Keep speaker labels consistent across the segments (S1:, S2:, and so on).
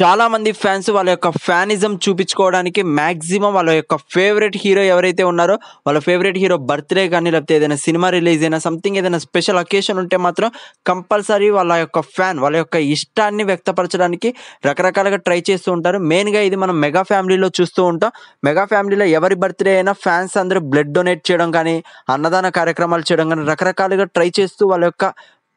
S1: చాలామంది ఫ్యాన్స్ వాళ్ళ యొక్క ఫ్యానిజం చూపించుకోవడానికి మ్యాక్సిమం వాళ్ళ యొక్క ఫేవరెట్ హీరో ఎవరైతే ఉన్నారో వాళ్ళ ఫేవరెట్ హీరో బర్త్డే కానీ లేకపోతే ఏదైనా సినిమా రిలీజ్ అయినా సంథింగ్ ఏదైనా స్పెషల్ అకేషన్ ఉంటే మాత్రం కంపల్సరీ వాళ్ళ యొక్క ఫ్యాన్ వాళ్ళ యొక్క ఇష్టాన్ని వ్యక్తపరచడానికి రకరకాలుగా ట్రై చేస్తూ ఉంటారు మెయిన్గా ఇది మనం మెగా ఫ్యామిలీలో చూస్తూ ఉంటాం మెగా ఫ్యామిలీలో ఎవరి బర్త్డే అయినా ఫ్యాన్స్ అందరూ బ్లడ్ డొనేట్ చేయడం కానీ అన్నదాన కార్యక్రమాలు చేయడం కానీ రకరకాలుగా ట్రై చేస్తూ వాళ్ళ యొక్క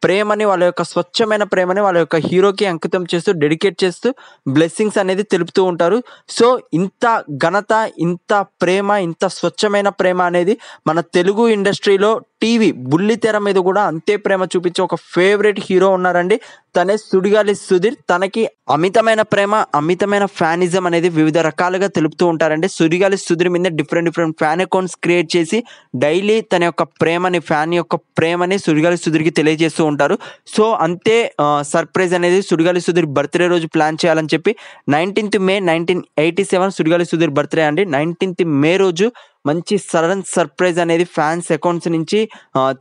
S1: ప్రేమని వాళ్ళ యొక్క స్వచ్ఛమైన ప్రేమని వాళ్ళ యొక్క హీరోకి అంకితం చేస్తూ డెడికేట్ చేస్తూ బ్లెస్సింగ్స్ అనేది తెలుపుతూ ఉంటారు సో ఇంత ఘనత ఇంత ప్రేమ ఇంత స్వచ్ఛమైన ప్రేమ అనేది మన తెలుగు ఇండస్ట్రీలో టీవీ బుల్లితెర మీద కూడా అంతే ప్రేమ చూపించే ఒక ఫేవరెట్ హీరో ఉన్నారండి తనే సుడిగాలి సుధీర్ తనకి అమితమైన ప్రేమ అమితమైన ఫ్యానిజం అనేది వివిధ రకాలుగా తెలుపుతూ ఉంటారండి సుడిగాలి సుధీర్ మీద different different fan accounts create చేసి డైలీ తన యొక్క ప్రేమని ఫ్యాన్ యొక్క ప్రేమని సుడిగాలి సుధీర్కి తెలియజేస్తూ ఉంటారు సో అంతే సర్ప్రైజ్ అనేది సుడిగాలి సుధీర్ బర్త్డే రోజు ప్లాన్ చేయాలని చెప్పి nineteenth May nineteen eighty seven Sudigali Sudheer birthday అండి నైన్టీన్త్ మే రోజు మంచి సడన్ సర్ప్రైజ్ అనేది ఫ్యాన్స్ అకౌంట్స్ నుంచి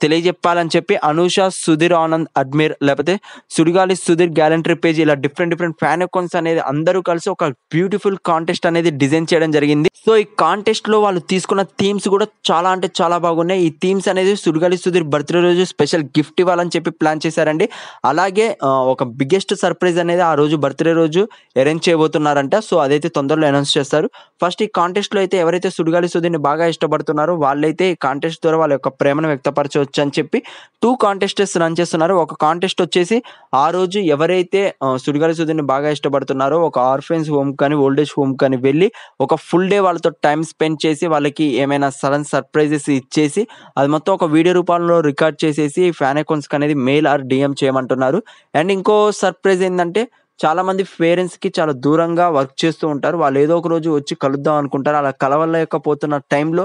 S1: తెలియజెప్పాలని చెప్పి అనూష సుధీర్ ఆనంద్ అడ్మిర్ లేకపోతే సుడిగాలి సుధీర్ గ్యాలంటరీ పేజ్ ఇలా డిఫరెంట్ డిఫరెంట్ ఫ్యాన్ అకౌంట్స్ అనేది అందరూ కలిసి ఒక బ్యూటిఫుల్ కాంటెస్ట్ అనేది డిజైన్ చేయడం జరిగింది సో ఈ కాంటెస్ట్ లో వాళ్ళు తీసుకున్న థీమ్స్ కూడా చాలా అంటే చాలా బాగున్నాయి ఈ థీమ్స్ అనేది సుడిగాలి సుధీర్ బర్త్డే రోజు స్పెషల్ గిఫ్ట్ ఇవ్వాలని చెప్పి ప్లాన్ చేశారండి అలాగే ఒక బిగ్గెస్ట్ సర్ప్రైజ్ అనేది ఆ రోజు బర్త్డే రోజు అరేంజ్ చేయబోతున్నారంట సో అదైతే తొందరలో అనౌన్స్ చేస్తారు ఫస్ట్ ఈ కాంటెస్ట్ లో అయితే ఎవరైతే సుడిగాలి సుధీర్ని బాగా బాగా ఇష్టపడుతున్నారు వాళ్ళైతే ఈ కాంటెస్ట్ ద్వారా వాళ్ళ యొక్క ప్రేమను వ్యక్తపరచవచ్చు అని చెప్పి టూ కాంటెస్టెస్ రన్ చేస్తున్నారు ఒక కాంటెస్ట్ వచ్చేసి ఆ రోజు ఎవరైతే సుడిగారి సుధిని బాగా ఇష్టపడుతున్నారో ఒక ఆర్ఫెన్స్ హోమ్ కానీ ఓల్డేజ్ హోమ్ కానీ వెళ్ళి ఒక ఫుల్ డే వాళ్ళతో టైం స్పెండ్ చేసి వాళ్ళకి ఏమైనా సడన్ సర్ప్రైజెస్ ఇచ్చేసి అది మొత్తం ఒక వీడియో రూపంలో రికార్డ్ చేసేసి ఫ్యాన్ అకౌంట్స్కి అనేది మెయిల్ ఆర్ డిఎం చేయమంటున్నారు అండ్ ఇంకో సర్ప్రైజ్ ఏంటంటే చాలామంది పేరెంట్స్‌కి చాలా దూరంగా వర్క్ చేస్తూ ఉంటారు. వాళ్ళు ఏదో ఒక రోజు వచ్చి కలుద్దాం అనుకుంటారు. అలా కలవలేకపోతున్న టైంలో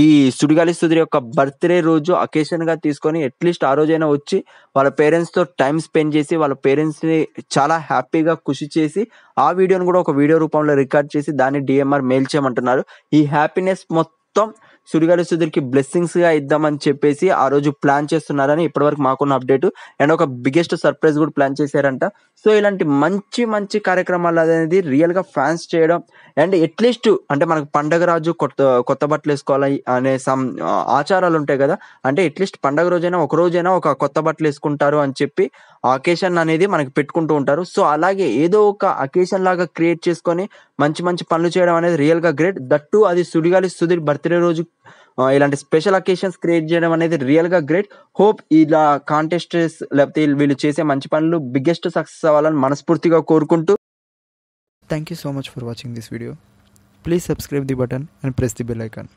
S1: ఈ సుడిగాలి సుదరి యొక్క బర్త్‌డే రోజు అకేషన్‌గా తీసుకొని అట్‌లీస్ట్ ఆ రోజైనా వచ్చి వాళ్ళ పేరెంట్స్‌తో టైం స్పెండ్ చేసి, వాళ్ళ పేరెంట్స్‌ని చాలా హ్యాపీగా ఖుషి చేసి, ఆ వీడియోని కూడా ఒక వీడియో రూపంలో రికార్డ్ చేసి దాన్ని డీఎంఆర్ మేల్చేయమంటున్నారు ఈ హ్యాపీనెస్ మొత్తం సూర్యగారి సుధీర్కి బ్లెస్సింగ్స్ గా ఇద్దామని చెప్పేసి ఆ రోజు ప్లాన్ చేస్తున్నారని ఇప్పటివరకు మాకున్న అప్డేట్ అండ్ ఒక బిగ్గెస్ట్ సర్ప్రైజ్ కూడా ప్లాన్ చేశారంట సో ఇలాంటి మంచి మంచి కార్యక్రమాలు అనేది రియల్ గా ఫ్యాన్స్ చేయడం అండ్ అట్లీస్ట్ అంటే మనకు పండగ రాజు కొత్త కొత్త బట్టలు వేసుకోవాలి అనే సమ్ ఆచారాలు ఉంటాయి కదా అంటే అట్లీస్ట్ పండగ రోజైనా ఒక రోజైనా ఒక కొత్త బట్టలు వేసుకుంటారు అని చెప్పి అకేషన్ అనేది మనకి పెట్టుకుంటూ ఉంటారు సో అలాగే ఏదో ఒక అకేషన్ లాగా క్రియేట్ చేసుకొని మంచి మంచి పనులు చేయడం అనేది రియల్ గా గ్రేట్ దట్టు అది సుడిగాలి సుధీర్ బర్త్డే రోజు ఇలాంటి స్పెషల్ అకేషన్స్ క్రియేట్ చేయడం అనేది రియల్ గా గ్రేట్ హోప్ ఇలా కాంటెస్ట్ లేకపోతే వీళ్ళు చేసే మంచి పనులు బిగ్గెస్ట్ సక్సెస్ అవ్వాలని మనస్ఫూర్తిగా కోరుకుంటూ thank you so much for watching this video please subscribe the button and press the bell icon